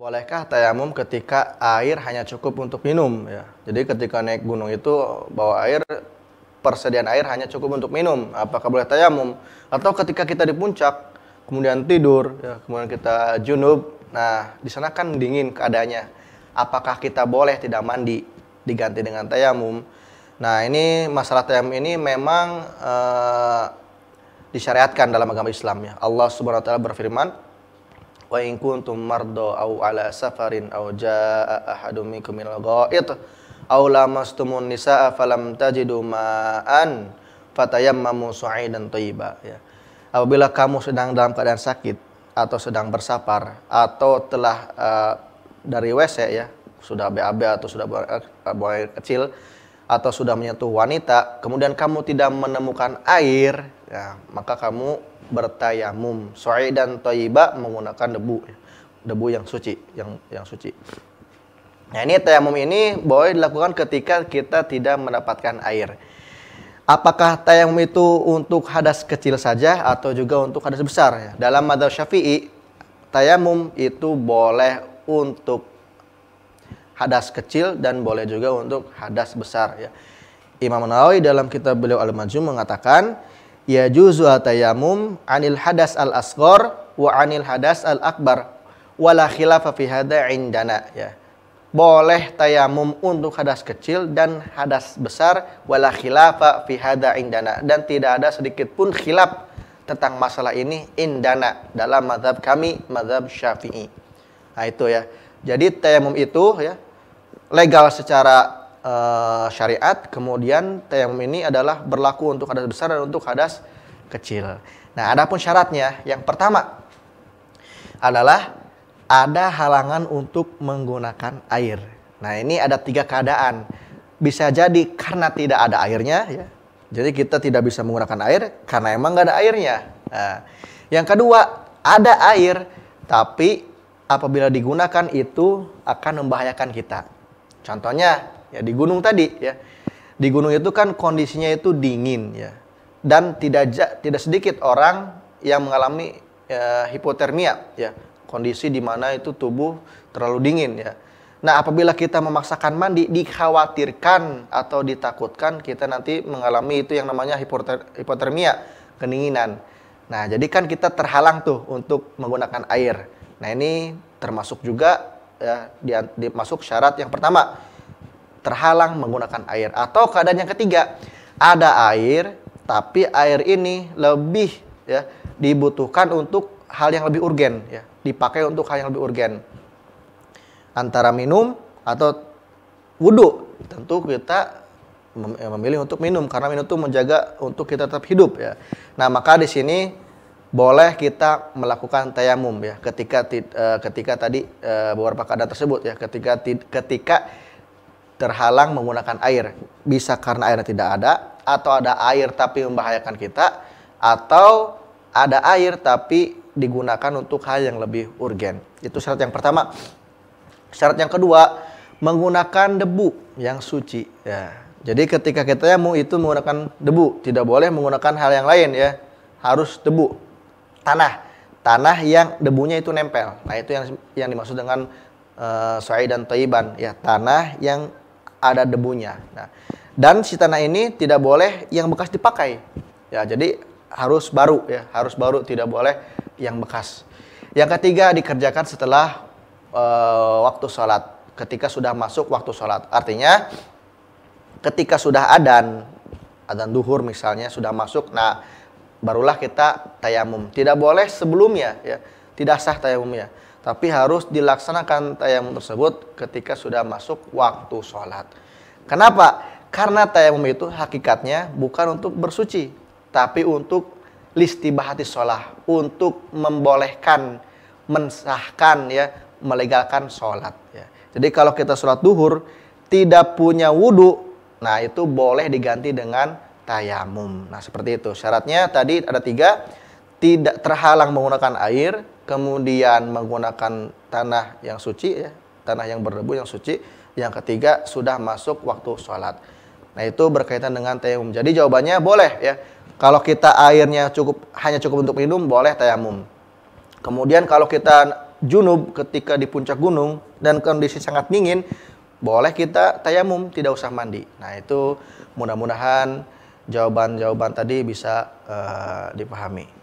Bolehkah tayamum ketika air hanya cukup untuk minum ya. Jadi ketika naik gunung itu bawa air persediaan air hanya cukup untuk minum. Apakah boleh tayamum? Atau ketika kita di puncak kemudian tidur ya, kemudian kita junub. Nah, di sana kan dingin keadaannya. Apakah kita boleh tidak mandi diganti dengan tayamum? Nah, ini masalah tayamum ini memang uh, disyariatkan dalam agama Islam ya. Allah Subhanahu wa taala berfirman, wa in kuntum mardo au ala safarin au jaa ahadum minkum minal ghaid au lamastumun nisaa falam tajidu ma'an fatayammamu su'idan thayyiba ya. Apabila kamu sedang dalam keadaan sakit atau sedang bersafar atau telah uh, dari WC ya, sudah BAB atau sudah buang air eh, kecil atau sudah menyentuh wanita, kemudian kamu tidak menemukan air, ya, maka kamu bertayamum, so'i dan toyiba menggunakan debu, ya, debu yang suci, yang yang suci. Nah ini tayamum ini boleh dilakukan ketika kita tidak mendapatkan air. Apakah tayamum itu untuk hadas kecil saja atau juga untuk hadas besar? Ya, dalam madzhab syafi'i, tayamum itu boleh untuk hadas kecil dan boleh juga untuk hadas besar ya. Imam Nawawi dalam kitab beliau Al-Majmu mengatakan ya juzu tayamum anil hadas al asghar wa anil hadas al akbar wala khilafa fi hada indana ya. Boleh tayamum untuk hadas kecil dan hadas besar wala khilafa fi hada indana dan tidak ada sedikit pun khilaf tentang masalah ini indana dalam mazhab kami mazhab Syafi'i. Nah itu ya. Jadi tayamum itu ya legal secara uh, syariat, kemudian tayamum ini adalah berlaku untuk hadas besar dan untuk hadas kecil. Nah, adapun syaratnya yang pertama adalah ada halangan untuk menggunakan air. Nah, ini ada tiga keadaan. Bisa jadi karena tidak ada airnya, ya. Jadi kita tidak bisa menggunakan air karena emang nggak ada airnya. Nah, yang kedua, ada air tapi apabila digunakan itu akan membahayakan kita. Contohnya ya di gunung tadi ya. Di gunung itu kan kondisinya itu dingin ya. Dan tidak tidak sedikit orang yang mengalami ya, hipotermia ya. Kondisi di mana itu tubuh terlalu dingin ya. Nah, apabila kita memaksakan mandi, dikhawatirkan atau ditakutkan kita nanti mengalami itu yang namanya hipotermia, keninginan Nah, jadi kan kita terhalang tuh untuk menggunakan air. Nah, ini termasuk juga ya dimasuk syarat yang pertama terhalang menggunakan air atau keadaan yang ketiga ada air tapi air ini lebih ya dibutuhkan untuk hal yang lebih urgen ya dipakai untuk hal yang lebih urgen antara minum atau wudhu tentu kita ya, memilih untuk minum karena minum itu menjaga untuk kita tetap hidup ya nah maka di sini boleh kita melakukan tayamum ya ketika e, ketika tadi e, beberapa keadaan tersebut ya ketika ketika terhalang menggunakan air bisa karena airnya tidak ada atau ada air tapi membahayakan kita atau ada air tapi digunakan untuk hal yang lebih urgen itu syarat yang pertama syarat yang kedua menggunakan debu yang suci ya jadi ketika kita mau itu menggunakan debu tidak boleh menggunakan hal yang lain ya harus debu tanah tanah yang debunya itu nempel nah itu yang yang dimaksud dengan uh, suai dan toiban ya tanah yang ada debunya nah dan si tanah ini tidak boleh yang bekas dipakai ya jadi harus baru ya harus baru tidak boleh yang bekas yang ketiga dikerjakan setelah uh, waktu sholat ketika sudah masuk waktu sholat artinya ketika sudah adan adan duhur misalnya sudah masuk nah barulah kita tayamum. Tidak boleh sebelumnya ya, tidak sah tayamumnya. Tapi harus dilaksanakan tayamum tersebut ketika sudah masuk waktu sholat. Kenapa? Karena tayamum itu hakikatnya bukan untuk bersuci, tapi untuk listibahati sholat, untuk membolehkan, mensahkan ya, melegalkan sholat. Ya. Jadi kalau kita sholat duhur tidak punya wudhu, nah itu boleh diganti dengan tayamum. Nah seperti itu. Syaratnya tadi ada tiga. Tidak terhalang menggunakan air. Kemudian menggunakan tanah yang suci. Ya, tanah yang berdebu yang suci. Yang ketiga sudah masuk waktu sholat. Nah itu berkaitan dengan tayamum. Jadi jawabannya boleh ya. Kalau kita airnya cukup hanya cukup untuk minum boleh tayamum. Kemudian kalau kita junub ketika di puncak gunung dan kondisi sangat dingin boleh kita tayamum tidak usah mandi. Nah itu mudah-mudahan jawaban-jawaban tadi bisa uh, dipahami.